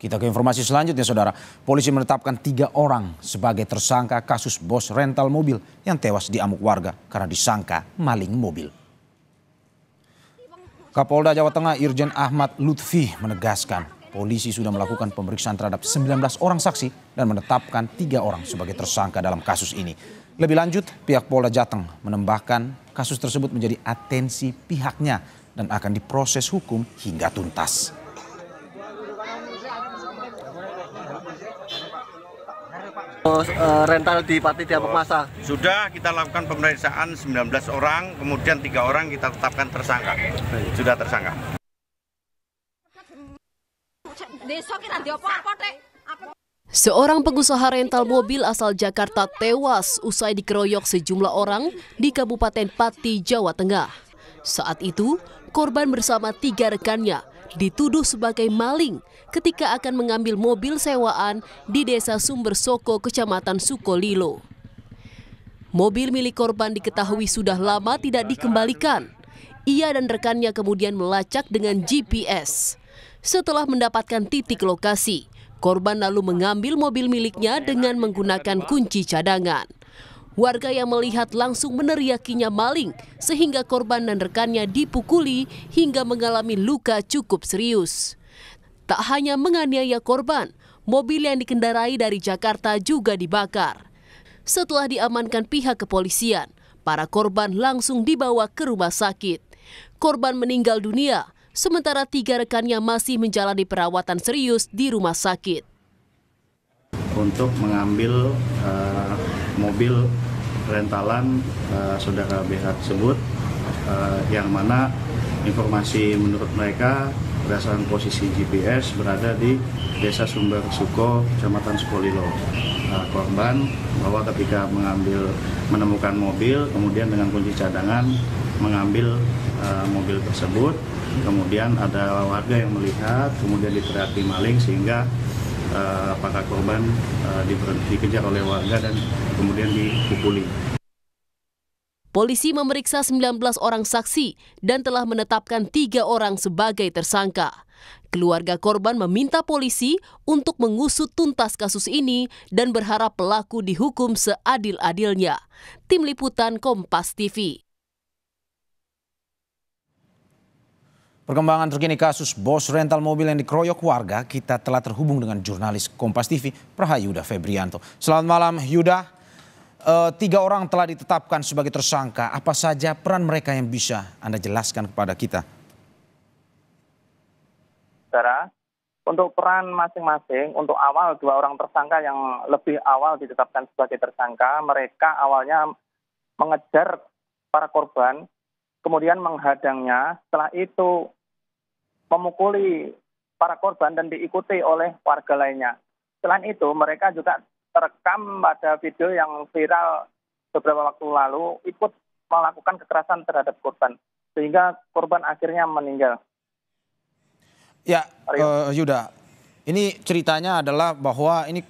Kita ke informasi selanjutnya saudara. Polisi menetapkan tiga orang sebagai tersangka kasus bos rental mobil yang tewas di amuk warga karena disangka maling mobil. Kapolda Jawa Tengah Irjen Ahmad Lutfi menegaskan polisi sudah melakukan pemeriksaan terhadap 19 orang saksi dan menetapkan tiga orang sebagai tersangka dalam kasus ini. Lebih lanjut, pihak Polda Jateng menambahkan kasus tersebut menjadi atensi pihaknya dan akan diproses hukum hingga tuntas. Eh, rental di Pati Diamuk Masa? Sudah kita lakukan pemeriksaan 19 orang, kemudian tiga orang kita tetapkan tersangka. Sudah tersangka. Seorang pengusaha rental mobil asal Jakarta tewas usai dikeroyok sejumlah orang di Kabupaten Pati, Jawa Tengah. Saat itu, korban bersama tiga rekannya dituduh sebagai maling ketika akan mengambil mobil sewaan di desa Sumber Soko, kecamatan Sukolilo. Mobil milik korban diketahui sudah lama tidak dikembalikan. Ia dan rekannya kemudian melacak dengan GPS. Setelah mendapatkan titik lokasi, korban lalu mengambil mobil miliknya dengan menggunakan kunci cadangan. Warga yang melihat langsung meneriakinya maling sehingga korban dan rekannya dipukuli hingga mengalami luka cukup serius. Tak hanya menganiaya korban, mobil yang dikendarai dari Jakarta juga dibakar. Setelah diamankan pihak kepolisian, para korban langsung dibawa ke rumah sakit. Korban meninggal dunia, sementara tiga rekannya masih menjalani perawatan serius di rumah sakit. Untuk mengambil uh, mobil rentalan uh, saudara BH tersebut uh, yang mana informasi menurut mereka berdasarkan posisi GPS berada di Desa Sumber Suko, Kecamatan Sukolilo. Uh, korban bahwa ketika mengambil menemukan mobil, kemudian dengan kunci cadangan mengambil uh, mobil tersebut, kemudian ada warga yang melihat, kemudian diteriaki maling sehingga uh, apakah korban uh, dikejar oleh warga dan kemudian dipukuli. Polisi memeriksa 19 orang saksi dan telah menetapkan tiga orang sebagai tersangka. Keluarga korban meminta polisi untuk mengusut tuntas kasus ini dan berharap pelaku dihukum seadil-adilnya. Tim Liputan Kompas TV Perkembangan terkini kasus bos rental mobil yang dikeroyok warga, kita telah terhubung dengan jurnalis Kompas TV, Prahayuda Febrianto. Selamat malam, Yuda. E, tiga orang telah ditetapkan sebagai tersangka. Apa saja peran mereka yang bisa Anda jelaskan kepada kita? Saudara, untuk peran masing-masing, untuk awal dua orang tersangka yang lebih awal ditetapkan sebagai tersangka, mereka awalnya mengejar para korban, kemudian menghadangnya. Setelah itu memukuli para korban dan diikuti oleh warga lainnya. Selain itu, mereka juga terekam pada video yang viral beberapa waktu lalu ikut melakukan kekerasan terhadap korban sehingga korban akhirnya meninggal. Ya, uh, Yuda, ini ceritanya adalah bahwa ini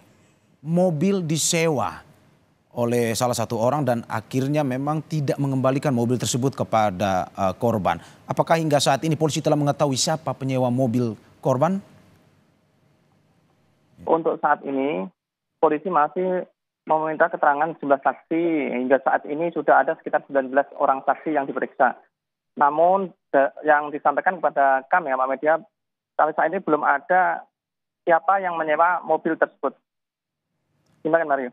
mobil disewa oleh salah satu orang dan akhirnya memang tidak mengembalikan mobil tersebut kepada uh, korban. Apakah hingga saat ini polisi telah mengetahui siapa penyewa mobil korban? Untuk saat ini polisi masih meminta keterangan 11 saksi. Hingga saat ini sudah ada sekitar 19 orang saksi yang diperiksa. Namun yang disampaikan kepada kami, ya, Pak Media, sampai saat ini belum ada siapa yang menyewa mobil tersebut. Silakan Mario.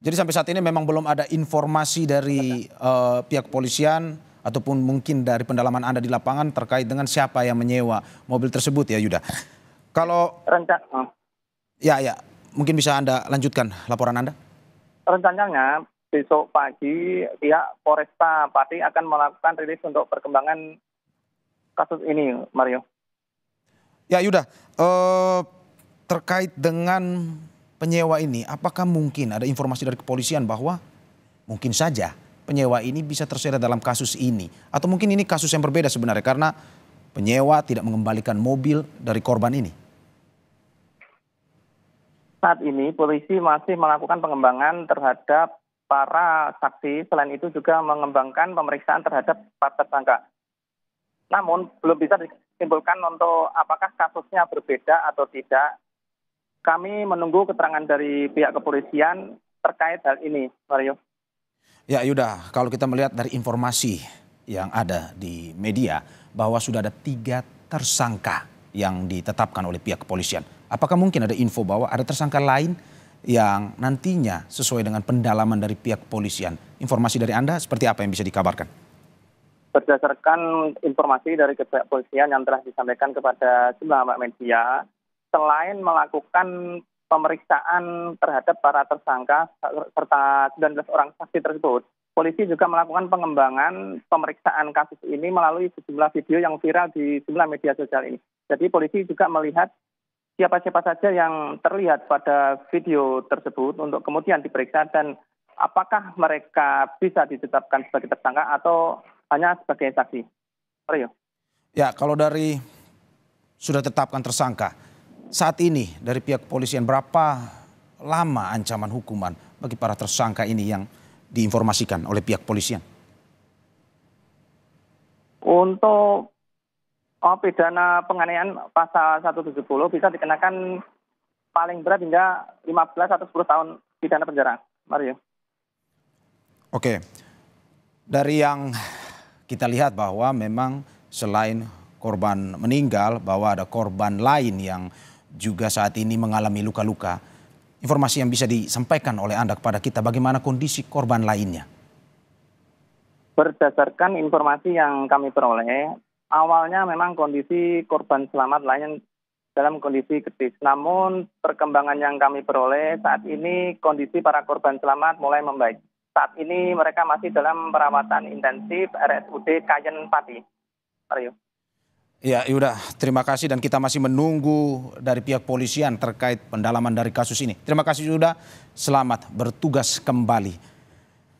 Jadi sampai saat ini memang belum ada informasi dari uh, pihak kepolisian ataupun mungkin dari pendalaman Anda di lapangan terkait dengan siapa yang menyewa mobil tersebut ya Yuda. Kalau rencana oh. Ya ya, mungkin bisa Anda lanjutkan laporan Anda. Rencananya besok pagi pihak Polresta Pati akan melakukan rilis untuk perkembangan kasus ini, Mario. Ya Yuda, uh, terkait dengan penyewa ini apakah mungkin ada informasi dari kepolisian bahwa mungkin saja penyewa ini bisa terseret dalam kasus ini atau mungkin ini kasus yang berbeda sebenarnya karena penyewa tidak mengembalikan mobil dari korban ini? Saat ini polisi masih melakukan pengembangan terhadap para saksi, selain itu juga mengembangkan pemeriksaan terhadap para tersangka. Namun belum bisa disimpulkan untuk apakah kasusnya berbeda atau tidak kami menunggu keterangan dari pihak kepolisian terkait hal ini, Mario. Ya Yuda, kalau kita melihat dari informasi yang ada di media bahwa sudah ada tiga tersangka yang ditetapkan oleh pihak kepolisian. Apakah mungkin ada info bahwa ada tersangka lain yang nantinya sesuai dengan pendalaman dari pihak kepolisian? Informasi dari Anda seperti apa yang bisa dikabarkan? berdasarkan informasi dari pihak kepolisian yang telah disampaikan kepada sejumlah media, selain melakukan pemeriksaan terhadap para tersangka serta 19 orang saksi tersebut, polisi juga melakukan pengembangan pemeriksaan kasus ini melalui sejumlah video yang viral di sejumlah media sosial ini. Jadi polisi juga melihat siapa-siapa saja yang terlihat pada video tersebut untuk kemudian diperiksa dan apakah mereka bisa ditetapkan sebagai tersangka atau hanya sebagai saksi. Rio. Ya, kalau dari sudah tetapkan tersangka, saat ini dari pihak kepolisian berapa lama ancaman hukuman bagi para tersangka ini yang diinformasikan oleh pihak kepolisian? Untuk oh, pidana penganiayaan pasal 170 bisa dikenakan paling berat hingga 15 atau 10 tahun pidana penjara. Mario. Ya. Oke. Dari yang kita lihat bahwa memang selain korban meninggal bahwa ada korban lain yang juga saat ini mengalami luka-luka. Informasi yang bisa disampaikan oleh Anda kepada kita bagaimana kondisi korban lainnya? Berdasarkan informasi yang kami peroleh, awalnya memang kondisi korban selamat lain dalam kondisi kritis. Namun perkembangan yang kami peroleh saat ini kondisi para korban selamat mulai membaik. Saat ini mereka masih dalam perawatan intensif RSUD Kayen Pati. Mario. Ya, Yuda, terima kasih dan kita masih menunggu dari pihak polisian terkait pendalaman dari kasus ini. Terima kasih sudah selamat bertugas kembali.